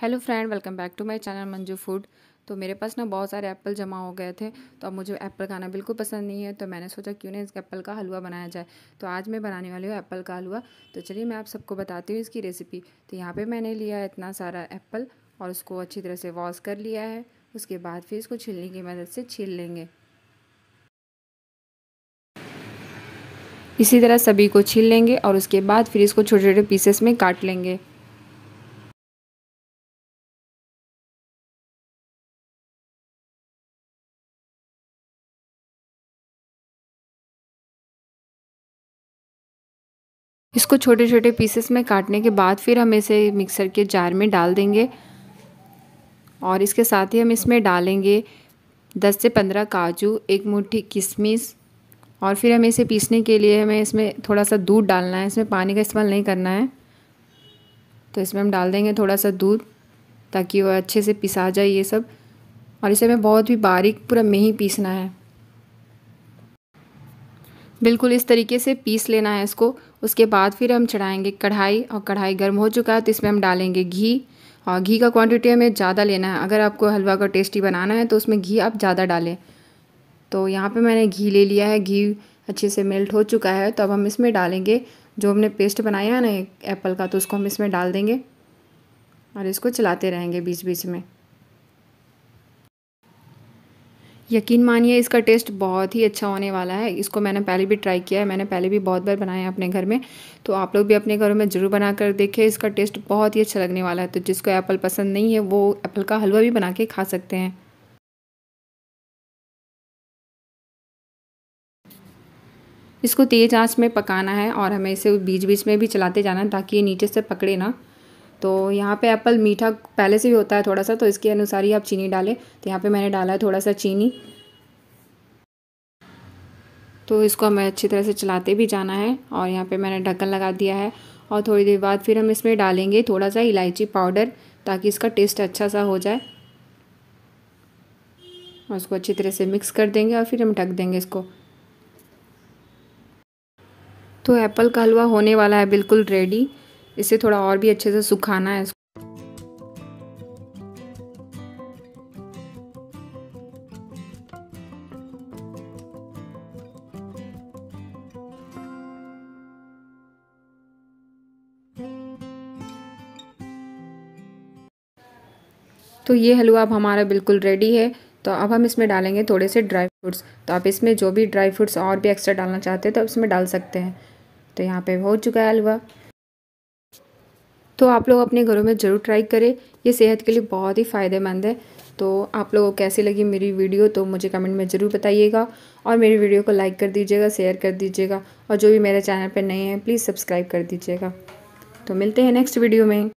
hello friend welcome back to my channel Manju food तो मेरे पास ना बहुत सारे एप्पल जमा हो गए थे तो अब मुझे एप्पल खाना बिल्कुल पसंद नहीं है तो मैंने सोचा क्यों नहीं इसका एप्पल का हलवा बनाया जाए तो आज मैं बनाने वाली हूँ एप्पल का हलवा तो चलिए मैं आप सबको बताती हूँ इसकी रेसिपी तो यहाँ पर मैंने लिया है इतना सारा एप्पल और उसको अच्छी तरह से वॉश कर लिया है उसके बाद फिर इसको छीलने की मदद से छील लेंगे इसी तरह सभी को छील लेंगे और उसके बाद फिर इसको छोटे छोटे पीसेस में काट लेंगे इसको छोटे छोटे पीसेस में काटने के बाद फिर हम इसे मिक्सर के जार में डाल देंगे और इसके साथ ही हम इसमें डालेंगे 10 से 15 काजू एक मुट्ठी किशमिश और फिर हमें इसे पीसने के लिए हमें इसमें थोड़ा सा दूध डालना है इसमें पानी का इस्तेमाल नहीं करना है तो इसमें हम डाल देंगे थोड़ा सा दूध ताकि वह अच्छे से पिसा जाए ये सब और इसे हमें बहुत ही बारीक पूरा में ही पीसना है बिल्कुल इस तरीके से पीस लेना है इसको उसके बाद फिर हम चढ़ाएँगे कढ़ाई और कढ़ाई गर्म हो चुका है तो इसमें हम डालेंगे घी और घी का क्वांटिटी हमें ज़्यादा लेना है अगर आपको हलवा का टेस्टी बनाना है तो उसमें घी आप ज़्यादा डालें तो यहाँ पे मैंने घी ले लिया है घी अच्छे से मेल्ट हो चुका है तो अब हम इसमें डालेंगे जो हमने पेस्ट बनाया है ना एप्पल का तो उसको हम इसमें डाल देंगे और इसको चलाते रहेंगे बीच बीच में यकीन मानिए इसका टेस्ट बहुत ही अच्छा होने वाला है इसको मैंने पहले भी ट्राई किया है मैंने पहले भी बहुत बार बनाया है अपने घर में तो आप लोग भी अपने घरों में ज़रूर बना कर देखें इसका टेस्ट बहुत ही अच्छा लगने वाला है तो जिसको एप्पल पसंद नहीं है वो एप्पल का हलवा भी बना के खा सकते हैं इसको तेज़ आँच में पकाना है और हमें इसे बीच बीच में भी चलाते जाना है ताकि ये नीचे से पकड़े ना तो यहाँ पे एप्पल मीठा पहले से भी होता है थोड़ा सा तो इसके अनुसार ही आप चीनी डालें तो यहाँ पे मैंने डाला है थोड़ा सा चीनी तो इसको हमें अच्छी तरह से चलाते भी जाना है और यहाँ पे मैंने ढक्कन लगा दिया है और थोड़ी देर बाद फिर हम इसमें डालेंगे थोड़ा सा इलायची पाउडर ताकि इसका टेस्ट अच्छा सा हो जाए और इसको अच्छी तरह से मिक्स कर देंगे और फिर हम ढक देंगे इसको तो एप्पल का हलवा होने वाला है बिल्कुल रेडी इसे थोड़ा और भी अच्छे से सुखाना है तो ये हलवा अब हमारा बिल्कुल रेडी है तो अब हम इसमें डालेंगे थोड़े से ड्राई फ्रूट्स तो आप इसमें जो भी ड्राई फ्रूट्स और भी एक्स्ट्रा डालना चाहते हैं तो इसमें डाल सकते हैं तो यहाँ पे हो चुका है हलवा तो आप लोग अपने घरों में ज़रूर ट्राई करें ये सेहत के लिए बहुत ही फ़ायदेमंद है तो आप लोगों को कैसी लगी मेरी वीडियो तो मुझे कमेंट में ज़रूर बताइएगा और मेरी वीडियो को लाइक कर दीजिएगा शेयर कर दीजिएगा और जो भी मेरे चैनल पर नए हैं प्लीज़ सब्सक्राइब कर दीजिएगा तो मिलते हैं नेक्स्ट वीडियो में